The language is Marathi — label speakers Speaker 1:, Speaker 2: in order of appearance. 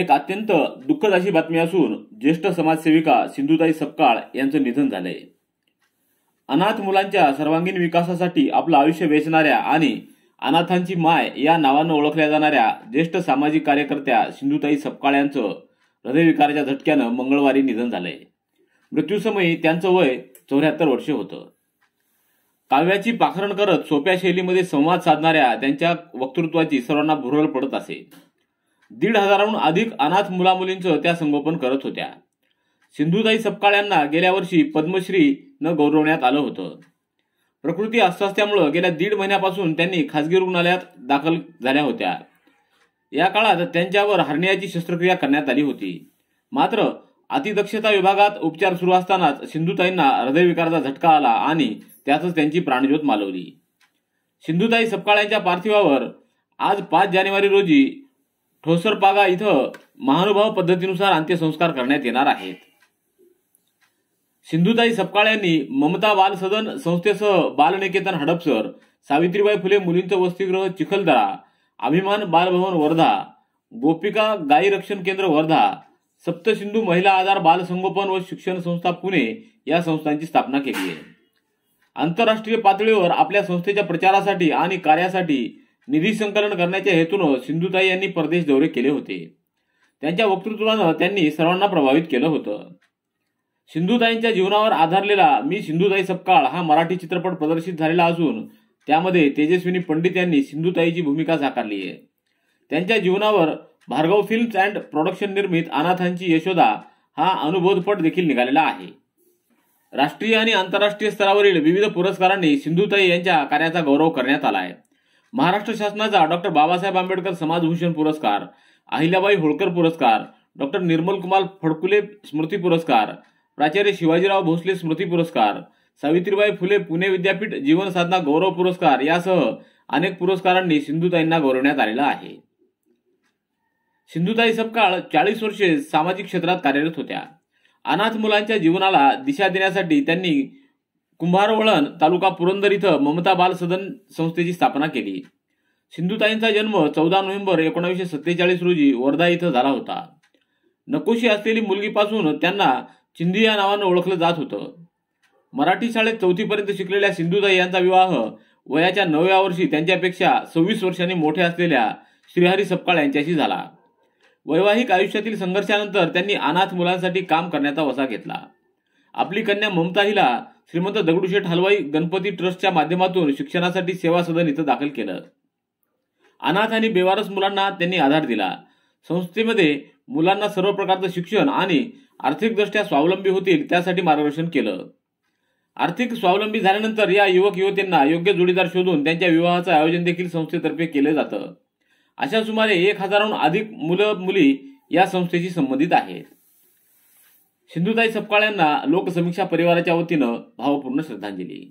Speaker 1: एक अत्यंत दुःखद अशी बातमी असून ज्येष्ठ समाजसेविका सिंधुताई सपकाळ यांचं निधन झालंय अनाथ मुलांच्या सर्वांगीण विकासासाठी आपलं आयुष्य वेचणाऱ्या आणि अनाथांची माय या नावानं ओळखल्या जाणाऱ्या ज्येष्ठ सामाजिक कार्यकर्त्या सिंधुताई सपकाळ यांचं हृदयविकाराच्या झटक्यानं मंगळवारी निधन झालंय मृत्यूसमयी त्यांचं वय चौऱ्याहत्तर वर्षे होतं काव्याची पाखरण करत सोप्या शैलीमध्ये संवाद साधणाऱ्या त्यांच्या वक्तृत्वाची सर्वांना भुरळ पडत असे दीड हजाराहून अधिक अनाथ मुलामुलींचं त्या संगोपन करत होत्या सिंधुताई सपकाळ यांना गेल्या वर्षी पद्मश्री न गौरवण्यात आलं होतं प्रकृती अस्वास्थ्यामुळे गेल्या दीड महिन्यापासून त्यांनी खासगी रुग्णालयात दाखल झाल्या होत्या या काळात त्यांच्यावर हरणियाची शस्त्रक्रिया करण्यात आली होती मात्र अतिदक्षता विभागात उपचार सुरू असतानाच सिंधुताईंना हृदयविकाराचा झटका आला आणि त्यातच त्यांची प्राणज्योत मालवली सिंधुताई सपकाळ यांच्या पार्थिवावर आज पाच जानेवारी रोजी ठोसरपागा इथं महानुभाव पद्धतीनुसार अंत्यसंस्कार करण्यात येणार आहेत सिंधुताई सपकाळ यांनी ममता बाल सदन संस्थेसह बालनिकेतन हडपसर सावित्रीबाई फुले मुलींचं वसतिगृह चिखलदरा अभिमान बालभवन वर्धा गोपिका गायी रक्षण केंद्र वर्धा सप्तसिंधू महिला आधार बालसंगोपन व शिक्षण संस्था पुणे या संस्थांची स्थापना केली आहे आंतरराष्ट्रीय पातळीवर आपल्या संस्थेच्या प्रचारासाठी आणि कार्यासाठी निधी संकलन करण्याच्या हेतून सिंधुताई यांनी परदेश दौरे केले होते त्यांच्या वक्तृत्वानं त्यांनी सर्वांना प्रभावित केलं होतं सिंधुताईंच्या जीवनावर आधारलेला मी सिंधुताई सपकाळ हा मराठी चित्रपट प्रदर्शित झालेला असून त्यामध्ये तेजस्विनी पंडित यांनी सिंधुताईची भूमिका साकारली आहे त्यांच्या जीवनावर भार्गव फिल्म्स अँड प्रोडक्शन निर्मित अनाथांची यशोदा हा अनुबोधपट देखील निघालेला आहे राष्ट्रीय आणि आंतरराष्ट्रीय स्तरावरील विविध पुरस्कारांनी सिंधुताई यांच्या कार्याचा गौरव करण्यात आला आहे महाराष्ट्र शासनाचा डॉक्टर बाबासाहेब आंबेडकर समाजभूषण पुरस्कार अहिल्याबाई होळकर पुरस्कार डॉक्टर निर्मल कुमार फडकुले स्मृती पुरस्कार प्राचार्य शिवाजीराव भोसले स्मृती पुरस्कार सावित्रीबाई फुले पुणे विद्यापीठ जीवन साधना गौरव पुरस्कार यासह अनेक पुरस्कारांनी सिंधुताईंना गौरवण्यात आलेला आहे सिंधुताई सपकाळ चाळीस वर्षे सामाजिक क्षेत्रात कार्यरत होत्या अनाथ मुलांच्या जीवनाला दिशा देण्यासाठी त्यांनी कुंभारवळण तालुका पुरंदर इथं ममता बाल सदन संस्थेची स्थापना केली सिंधुताईंचा जन्म चौदा नोव्हेंबर एकोणीसशे सत्तेचाळीस रोजी वर्धा इथं झाला होता नकोशी असलेली मुलगीपासून त्यांना चिंधी या नावानं ओळखलं जात होतं मराठी शाळेत चौथीपर्यंत शिकलेल्या सिंधुताई यांचा विवाह वयाच्या नवव्या वर्षी त्यांच्यापेक्षा सव्वीस वर्षांनी मोठ्या असलेल्या श्रीहरी सपकाळ यांच्याशी झाला वैवाहिक आयुष्यातील संघर्षानंतर त्यांनी अनाथ मुलांसाठी काम करण्याचा वसा घेतला आपली कन्या ममता हिला श्रीमंत दगडूशेठ हलवाई गणपती ट्रस्टच्या माध्यमातून शिक्षणासाठी सेवा सदन इथं दाखल केलं अनाथ आणि बेवारस मुलांना त्यांनी आधार दिला संस्थेमध्ये मुलांना सर्व प्रकारचं शिक्षण आणि आर्थिकदृष्ट्या स्वावलंबी होतील त्यासाठी मार्गदर्शन केलं आर्थिक स्वावलंबी झाल्यानंतर या युवक युवतींना योग्य जोडीदार शोधून त्यांच्या विवाहाचं आयोजन देखील संस्थेतर्फे केलं जातं अशा सुमारे एक हजाराहून अधिक मुलं मुली या संस्थेशी संबंधित आहेत सिंधुताई सपकाळ यांना लोकसमीक्षा परिवाराच्या वतीनं भावपूर्ण श्रद्धांजली